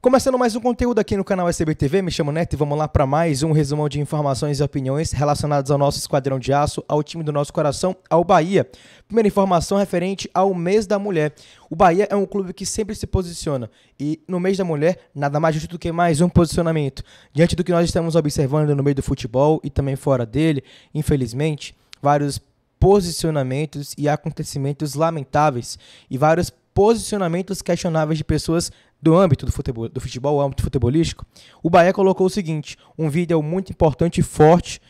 Começando mais um conteúdo aqui no canal SBTV, me chamo Neto e vamos lá para mais um resumão de informações e opiniões relacionadas ao nosso esquadrão de aço, ao time do nosso coração, ao Bahia. Primeira informação referente ao mês da mulher. O Bahia é um clube que sempre se posiciona e no mês da mulher nada mais justo do que mais um posicionamento. Diante do que nós estamos observando no meio do futebol e também fora dele, infelizmente, vários posicionamentos e acontecimentos lamentáveis e vários posicionamentos questionáveis de pessoas do âmbito do futebol, do futebol, âmbito futebolístico, o Bahia colocou o seguinte: um vídeo muito importante e forte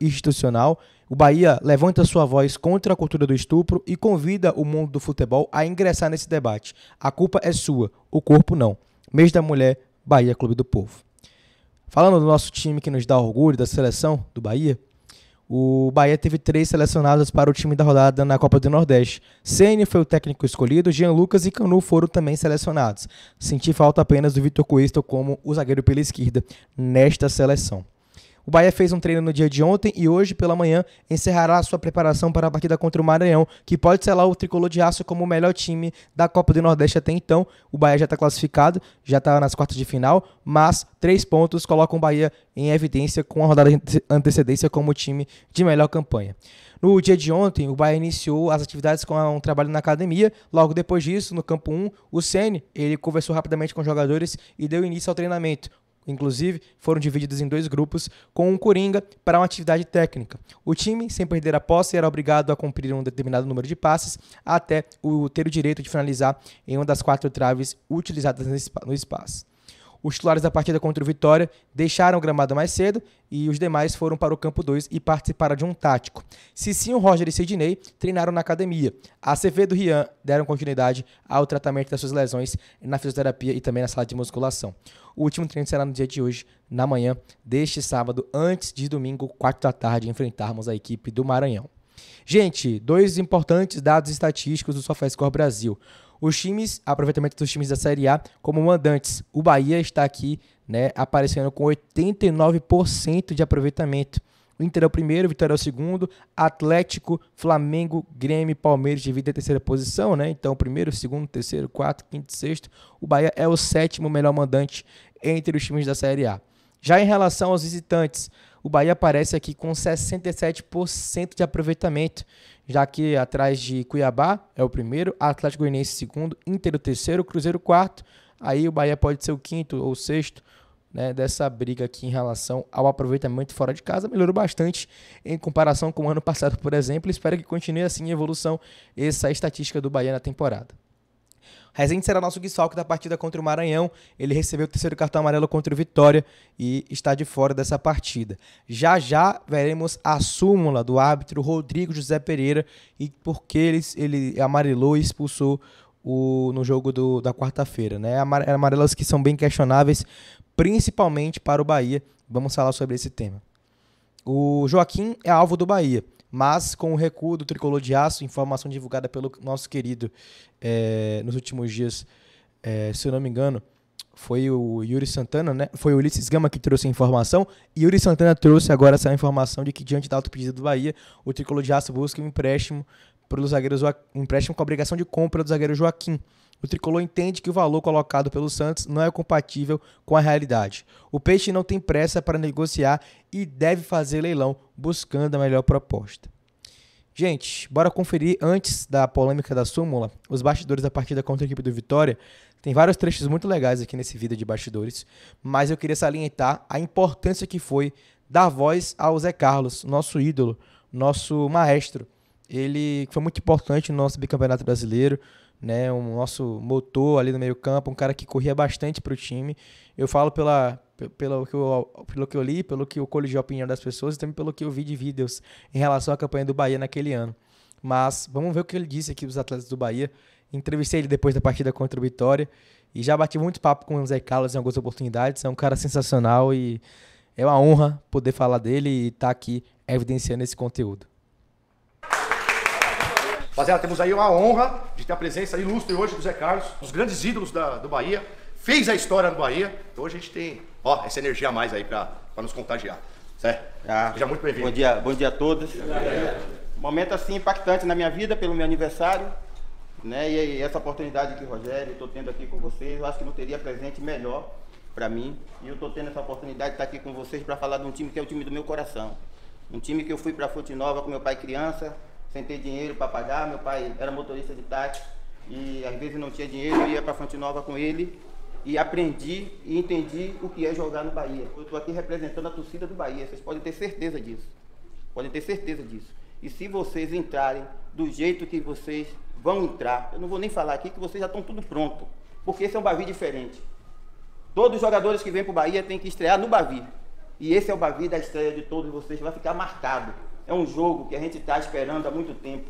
institucional. O Bahia levanta sua voz contra a cultura do estupro e convida o mundo do futebol a ingressar nesse debate. A culpa é sua, o corpo não. Mês da Mulher, Bahia Clube do Povo. Falando do nosso time que nos dá orgulho, da seleção do Bahia, o Bahia teve três selecionados para o time da rodada na Copa do Nordeste. Ceni foi o técnico escolhido, Jean Lucas e Canu foram também selecionados. Senti falta apenas do Vitor Cuesta como o zagueiro pela esquerda nesta seleção. O Bahia fez um treino no dia de ontem e hoje pela manhã encerrará a sua preparação para a partida contra o Maranhão, que pode selar o tricolor de aço como o melhor time da Copa do Nordeste até então. O Bahia já está classificado, já está nas quartas de final, mas três pontos colocam o Bahia em evidência com a rodada de antecedência como time de melhor campanha. No dia de ontem, o Bahia iniciou as atividades com um trabalho na academia. Logo depois disso, no campo 1, o Sene, ele conversou rapidamente com os jogadores e deu início ao treinamento inclusive, foram divididos em dois grupos, com um coringa para uma atividade técnica. O time, sem perder a posse, era obrigado a cumprir um determinado número de passes até o ter o direito de finalizar em uma das quatro traves utilizadas no espaço. Os titulares da partida contra o Vitória deixaram o gramado mais cedo e os demais foram para o campo 2 e participaram de um tático. Cicinho, Roger e Sidney treinaram na academia. A CV do Rian deram continuidade ao tratamento das suas lesões na fisioterapia e também na sala de musculação. O último treino será no dia de hoje, na manhã deste sábado, antes de domingo, 4 da tarde, enfrentarmos a equipe do Maranhão. Gente, dois importantes dados estatísticos do SofaScore Brasil. Os times, aproveitamento dos times da Série A como mandantes. O Bahia está aqui, né, aparecendo com 89% de aproveitamento. O Inter é o primeiro, Vitória é o segundo, Atlético, Flamengo, Grêmio, Palmeiras dividem a terceira posição, né? Então, primeiro, segundo, terceiro, quarto, quinto, sexto. O Bahia é o sétimo melhor mandante entre os times da Série A. Já em relação aos visitantes, o Bahia aparece aqui com 67% de aproveitamento, já que atrás de Cuiabá é o primeiro, Atlético Goianiense segundo, Inter o terceiro, Cruzeiro o quarto, aí o Bahia pode ser o quinto ou sexto, né, dessa briga aqui em relação ao aproveitamento fora de casa melhorou bastante em comparação com o ano passado, por exemplo. Espero que continue assim em evolução essa estatística do Bahia na temporada. Rezende será nosso desfalque da partida contra o Maranhão. Ele recebeu o terceiro cartão amarelo contra o Vitória e está de fora dessa partida. Já já veremos a súmula do árbitro Rodrigo José Pereira e por que ele, ele amarelou e expulsou o, no jogo do, da quarta-feira. Né? Amarelas que são bem questionáveis, principalmente para o Bahia. Vamos falar sobre esse tema. O Joaquim é alvo do Bahia mas com o recuo do tricolor de aço, informação divulgada pelo nosso querido é, nos últimos dias, é, se eu não me engano, foi o Yuri Santana, né? Foi o Ulisses Gama que trouxe a informação. E Yuri Santana trouxe agora essa informação de que, diante da autopedida do Bahia, o tricolor de aço busca um empréstimo para os zagueiros, um empréstimo com a obrigação de compra do zagueiro Joaquim o tricolor entende que o valor colocado pelo Santos não é compatível com a realidade. O Peixe não tem pressa para negociar e deve fazer leilão buscando a melhor proposta. Gente, bora conferir antes da polêmica da súmula, os bastidores da partida contra a equipe do Vitória. Tem vários trechos muito legais aqui nesse vídeo de bastidores, mas eu queria salientar a importância que foi dar voz ao Zé Carlos, nosso ídolo, nosso maestro. Ele foi muito importante no nosso bicampeonato brasileiro, né? O nosso motor ali no meio-campo, um cara que corria bastante para o time. Eu falo pela, pelo que, eu, pelo que eu li, pelo que eu colhi de opinião das pessoas e também pelo que eu vi de vídeos em relação à campanha do Bahia naquele ano. Mas vamos ver o que ele disse aqui dos atletas do Bahia. Entrevistei ele depois da partida contra o Vitória e já bati muito papo com o Zé Carlos em algumas oportunidades. É um cara sensacional e é uma honra poder falar dele e estar tá aqui evidenciando esse conteúdo. Rapaziada, temos aí uma honra de ter a presença ilustre hoje do Zé Carlos, um dos grandes ídolos da, do Bahia. Fez a história do Bahia. Então hoje a gente tem ó, essa energia a mais aí para nos contagiar. Certo? ah, seja muito bem-vindo. Bom dia, bom dia a todos. Momento assim impactante na minha vida pelo meu aniversário. Né? E, e essa oportunidade que, Rogério, estou tendo aqui com vocês, eu acho que não teria presente melhor para mim. E eu estou tendo essa oportunidade de estar aqui com vocês para falar de um time que é o time do meu coração. Um time que eu fui para Fonte Nova com meu pai criança, sem ter dinheiro para pagar. Meu pai era motorista de táxi e às vezes não tinha dinheiro, eu ia para Fonte Nova com ele e aprendi e entendi o que é jogar no Bahia. Eu estou aqui representando a torcida do Bahia, vocês podem ter certeza disso. Podem ter certeza disso. E se vocês entrarem do jeito que vocês vão entrar, eu não vou nem falar aqui que vocês já estão tudo pronto, porque esse é um Bavi diferente. Todos os jogadores que vêm para o Bahia têm que estrear no Bavi. E esse é o Bavi da estreia de todos vocês, vai ficar marcado é um jogo que a gente está esperando há muito tempo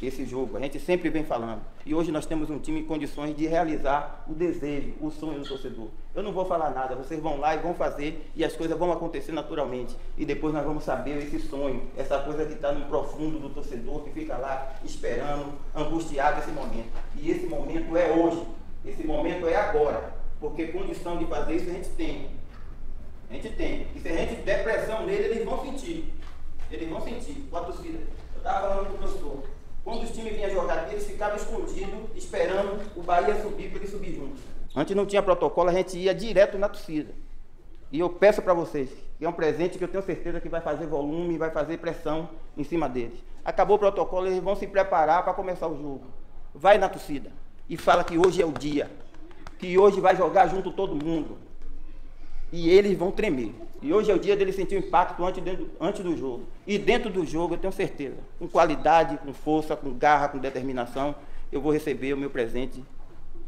esse jogo. A gente sempre vem falando. E hoje nós temos um time em condições de realizar o desejo, o sonho do torcedor. Eu não vou falar nada, vocês vão lá e vão fazer e as coisas vão acontecer naturalmente. E depois nós vamos saber esse sonho, essa coisa que está no profundo do torcedor que fica lá esperando, angustiado esse momento. E esse momento é hoje, esse momento é agora, porque condição de fazer isso a gente tem. A gente tem. E se a gente pressão nele, eles vão sentir ele não sentir com a torcida. Eu estava falando com o professor. Quando os times vinham jogar aqui, eles ficavam escondidos, esperando o Bahia subir para ele subir junto. Antes não tinha protocolo, a gente ia direto na torcida. E eu peço para vocês, que é um presente que eu tenho certeza que vai fazer volume, vai fazer pressão em cima deles. Acabou o protocolo, eles vão se preparar para começar o jogo. Vai na torcida e fala que hoje é o dia, que hoje vai jogar junto todo mundo e eles vão tremer. E hoje é o dia dele sentir o impacto antes, dentro, antes do jogo. E dentro do jogo, eu tenho certeza, com qualidade, com força, com garra, com determinação, eu vou receber o meu presente,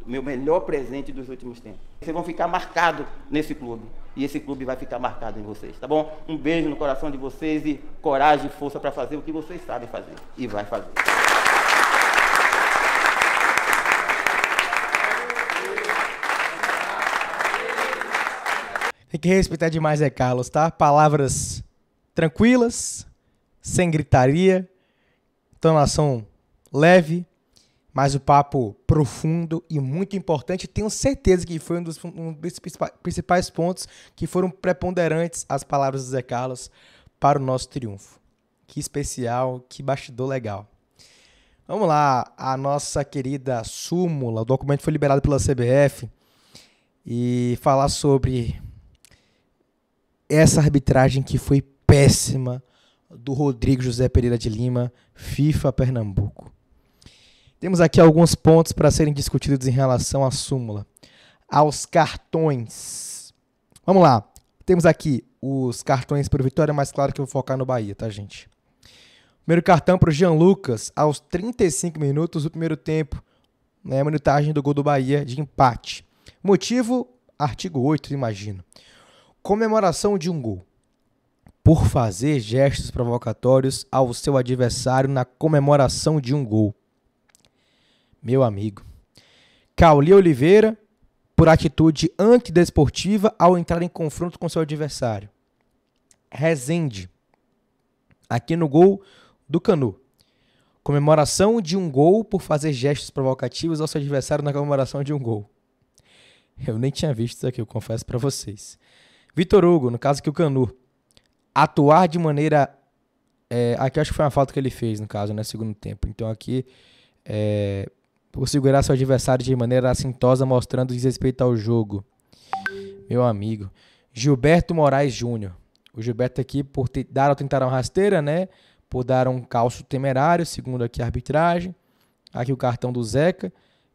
o meu melhor presente dos últimos tempos. Vocês vão ficar marcados nesse clube. E esse clube vai ficar marcado em vocês, tá bom? Um beijo no coração de vocês e coragem e força para fazer o que vocês sabem fazer. E vai fazer. Tem que respeitar demais, é Carlos, tá? Palavras tranquilas, sem gritaria, entonação leve, mas o papo profundo e muito importante. Tenho certeza que foi um dos, um dos principais pontos que foram preponderantes as palavras do Zé Carlos para o nosso triunfo. Que especial, que bastidor legal. Vamos lá, a nossa querida súmula, o documento foi liberado pela CBF e falar sobre essa arbitragem que foi péssima do Rodrigo José Pereira de Lima, FIFA Pernambuco. Temos aqui alguns pontos para serem discutidos em relação à súmula. Aos cartões. Vamos lá. Temos aqui os cartões para o Vitória, mas claro que eu vou focar no Bahia, tá, gente? Primeiro cartão para o Jean Lucas, aos 35 minutos do primeiro tempo, né, minutagem do gol do Bahia de empate. Motivo, artigo 8, imagino. Comemoração de um gol. Por fazer gestos provocatórios ao seu adversário na comemoração de um gol. Meu amigo. Cauli Oliveira, por atitude antidesportiva ao entrar em confronto com seu adversário. Rezende, aqui no gol do Canu. Comemoração de um gol por fazer gestos provocativos ao seu adversário na comemoração de um gol. Eu nem tinha visto isso aqui, eu confesso para vocês. Vitor Hugo, no caso aqui o Canu, atuar de maneira. É, aqui acho que foi uma falta que ele fez, no caso, né? Segundo tempo. Então aqui. É, por segurar seu adversário de maneira assintosa, mostrando desrespeito ao jogo. Meu amigo. Gilberto Moraes Júnior. O Gilberto aqui, por te, dar ou tentar uma rasteira, né? Por dar um calço temerário, segundo aqui a arbitragem. Aqui o cartão do Zeca.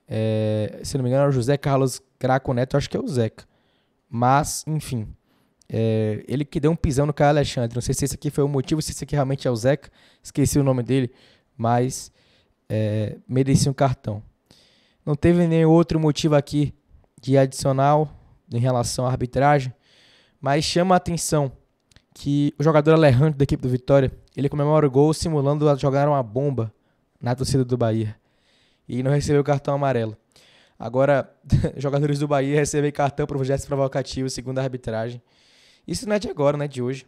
É, se não me engano, era o José Carlos Craco Neto, acho que é o Zeca. Mas, enfim. É, ele que deu um pisão no Caio Alexandre. Não sei se esse aqui foi o motivo, se esse aqui realmente é o Zeca. Esqueci o nome dele, mas é, merecia um cartão. Não teve nenhum outro motivo aqui de adicional em relação à arbitragem, mas chama a atenção que o jogador Alejandro da equipe do Vitória, ele comemora o gol simulando jogar uma bomba na torcida do Bahia e não recebeu cartão amarelo. Agora, jogadores do Bahia recebem cartão por gestos provocativos, segundo a arbitragem. Isso não é de agora, não é de hoje.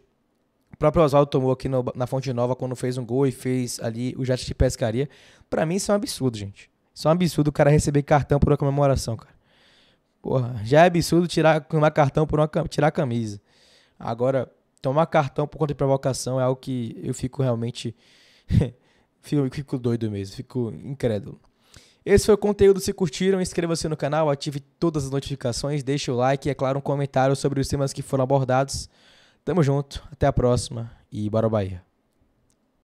O próprio Oswaldo tomou aqui no, na Fonte Nova quando fez um gol e fez ali o jato de pescaria. Para mim isso é um absurdo, gente. Isso é um absurdo o cara receber cartão por uma comemoração, cara. Porra, já é absurdo tirar tomar cartão por uma tirar a camisa. Agora tomar cartão por conta de provocação é algo que eu fico realmente fico, fico doido mesmo, fico incrédulo. Esse foi o conteúdo. Se curtiram, inscreva-se no canal, ative todas as notificações, deixe o like e, é claro, um comentário sobre os temas que foram abordados. Tamo junto, até a próxima e bora Bahia.